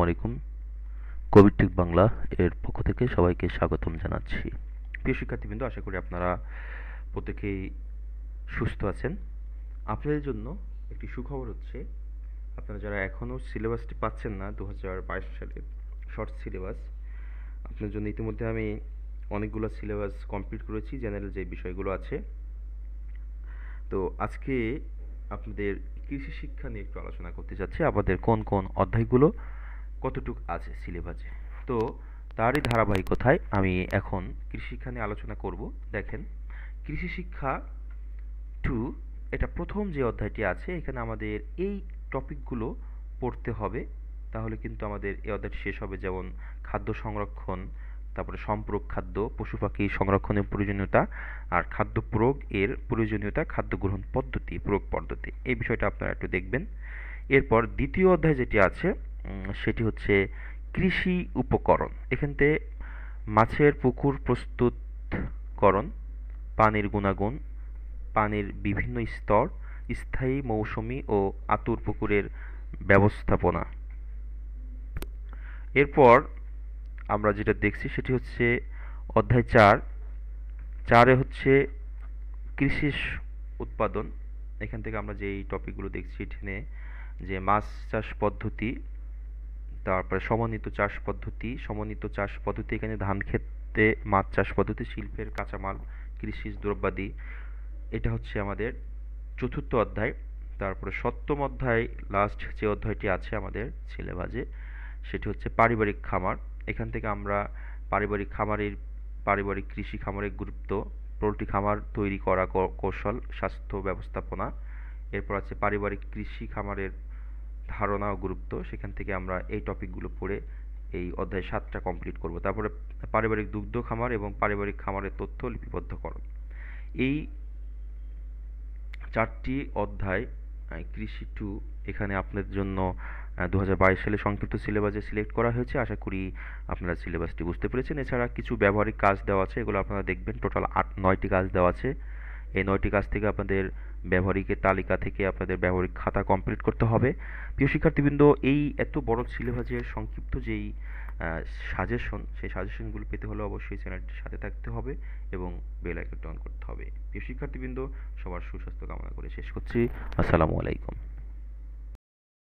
আলাইকুম কোভিড ঠিক বাংলা এর পক্ষ থেকে সবাইকে স্বাগতম জানাচ্ছি প্রিয় শিক্ষার্থীবৃন্দ আশা করি আপনারা প্রত্যেকেই সুস্থ আছেন আপনাদের জন্য একটি সুখবর হচ্ছে আপনারা যারা এখনও সিলেবাসটি পাচ্ছেন না দু হাজার বাইশ সালের শর্ট সিলেবাস আপনার জন্য ইতিমধ্যে আমি অনেকগুলো সিলেবাস কমপ্লিট করেছি জেনারেল যে বিষয়গুলো আছে তো আজকে আপনাদের কৃষি শিক্ষা নিয়ে একটু আলোচনা করতে যাচ্ছি আমাদের কোন কোন অধ্যায়গুলো কতটুক আছে সিলেবাসে তো তারই ধারাবাহিকতায় আমি এখন কৃষি শিক্ষা নিয়ে আলোচনা করব দেখেন কৃষি শিক্ষা টু এটা প্রথম যে অধ্যায়টি আছে এখানে আমাদের এই টপিকগুলো পড়তে হবে তাহলে কিন্তু আমাদের এই অধ্যায়টি শেষ হবে যেমন খাদ্য সংরক্ষণ তারপরে সম্পূরক খাদ্য পশু পাখি সংরক্ষণের প্রয়োজনীয়তা আর খাদ্য প্রয়োগ এর প্রয়োজনীয়তা খাদ্য গ্রহণ পদ্ধতি প্রয়োগ পদ্ধতি এই বিষয়টা আপনারা একটু দেখবেন এরপর দ্বিতীয় অধ্যায় যেটি আছে সেটি হচ্ছে কৃষি উপকরণ এখানতে মাছের পুকুর প্রস্তুতকরণ পানির গুণাগুণ পানির বিভিন্ন স্তর স্থায়ী মৌসুমি ও আতুর পুকুরের ব্যবস্থাপনা এরপর আমরা যেটা দেখছি সেটি হচ্ছে অধ্যায় চার চারে হচ্ছে কৃষি উৎপাদন এখান থেকে আমরা যেই টপিকগুলো দেখছি এখানে যে মাছ চাষ পদ্ধতি তারপরে সমন্বিত চাষ পদ্ধতি সমন্বিত চাষ পদ্ধতি এখানে ধান ক্ষেত্রে মাছ চাষ পদ্ধতি শিল্পের কাঁচামাল কৃষি দ্রব্যাদি এটা হচ্ছে আমাদের চতুর্থ অধ্যায় তারপরে সপ্তম অধ্যায় লাস্ট যে অধ্যায়টি আছে আমাদের ছেলেবাজে সেটি হচ্ছে পারিবারিক খামার এখান থেকে আমরা পারিবারিক খামারের পারিবারিক কৃষি খামারের গুরুত্ব পোলট্রি খামার তৈরি করা কৌশল স্বাস্থ্য ব্যবস্থাপনা এরপর আছে পারিবারিক কৃষি খামারের ধারণা ও গুরুত্ব সেখান থেকে আমরা এই টপিকগুলো পড়ে এই অধ্যায় সাতটা কমপ্লিট করব তারপরে পারিবারিক দুগ্ধ খামার এবং পারিবারিক খামারের তথ্য লিপিবদ্ধকরণ এই চারটি অধ্যায় কৃষি টু এখানে আপনাদের জন্য দু সালে সংক্ষিপ্ত সিলেবাসে সিলেক্ট করা হয়েছে আশা করি আপনারা সিলেবাসটি বুঝতে পেরেছেন এছাড়া কিছু ব্যবহারিক কাজ দেওয়া আছে এগুলো আপনারা দেখবেন টোটাল আট নয়টি কাজ দেওয়া আছে এই নয়টি কাজ থেকে আপনাদের ব্যবহারিকের তালিকা থেকে আপনাদের ব্যবহারিক খাতা কমপ্লিট করতে হবে প্রিয় শিক্ষার্থীবৃন্দ এই এত বড় সিলেবাসের সংক্ষিপ্ত যেই সাজেশন সেই সাজেশনগুলো পেতে হলে অবশ্যই চ্যানেলটির সাথে থাকতে হবে এবং বেল আইকনটি অন করতে হবে প্রিয় শিক্ষার্থীবৃন্দ সবার সুস্বাস্থ্য কামনা করে শেষ করছি আসসালামু আলাইকুম